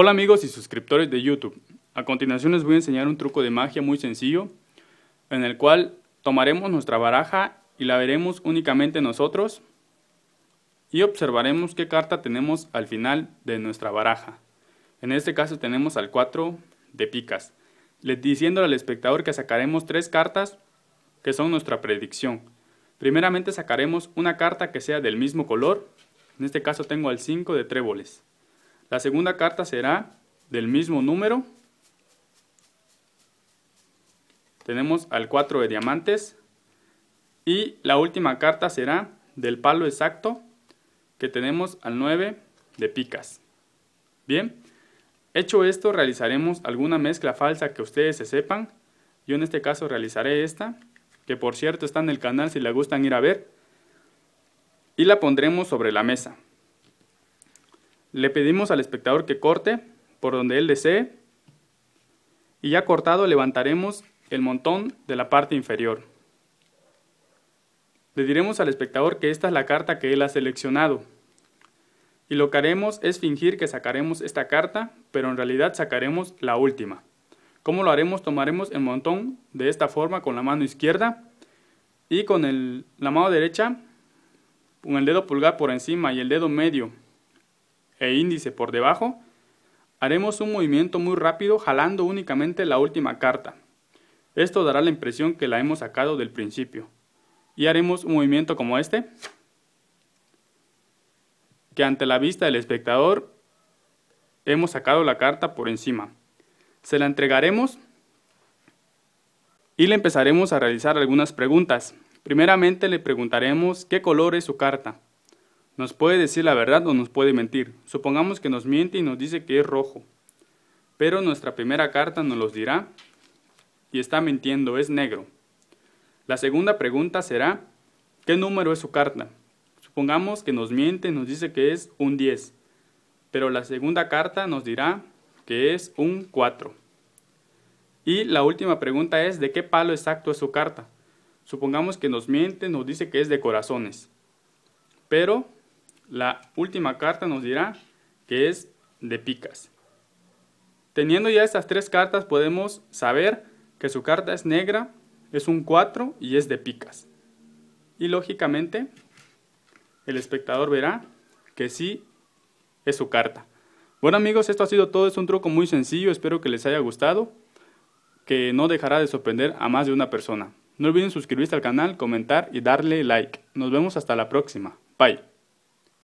Hola amigos y suscriptores de YouTube. A continuación les voy a enseñar un truco de magia muy sencillo en el cual tomaremos nuestra baraja y la veremos únicamente nosotros y observaremos qué carta tenemos al final de nuestra baraja. En este caso tenemos al 4 de picas, les diciendo al espectador que sacaremos tres cartas que son nuestra predicción. Primeramente sacaremos una carta que sea del mismo color, en este caso tengo al 5 de tréboles. La segunda carta será del mismo número. Tenemos al 4 de diamantes. Y la última carta será del palo exacto que tenemos al 9 de picas. Bien, hecho esto realizaremos alguna mezcla falsa que ustedes se sepan. Yo en este caso realizaré esta, que por cierto está en el canal si les gustan ir a ver. Y la pondremos sobre la mesa. Le pedimos al espectador que corte por donde él desee y ya cortado levantaremos el montón de la parte inferior. Le diremos al espectador que esta es la carta que él ha seleccionado. Y lo que haremos es fingir que sacaremos esta carta, pero en realidad sacaremos la última. ¿Cómo lo haremos? Tomaremos el montón de esta forma con la mano izquierda y con la mano derecha, con el dedo pulgar por encima y el dedo medio e índice por debajo, haremos un movimiento muy rápido jalando únicamente la última carta. Esto dará la impresión que la hemos sacado del principio. Y haremos un movimiento como este, que ante la vista del espectador hemos sacado la carta por encima. Se la entregaremos y le empezaremos a realizar algunas preguntas. Primeramente le preguntaremos qué color es su carta. Nos puede decir la verdad o nos puede mentir. Supongamos que nos miente y nos dice que es rojo. Pero nuestra primera carta nos los dirá y está mintiendo, es negro. La segunda pregunta será, ¿qué número es su carta? Supongamos que nos miente, y nos dice que es un 10, pero la segunda carta nos dirá que es un 4. Y la última pregunta es, ¿de qué palo exacto es su carta? Supongamos que nos miente, nos dice que es de corazones, pero la última carta nos dirá que es de picas. Teniendo ya estas tres cartas podemos saber que su carta es negra, es un 4 y es de picas. Y lógicamente el espectador verá que sí es su carta. Bueno amigos, esto ha sido todo, es un truco muy sencillo, espero que les haya gustado, que no dejará de sorprender a más de una persona. No olviden suscribirse al canal, comentar y darle like. Nos vemos hasta la próxima. Bye.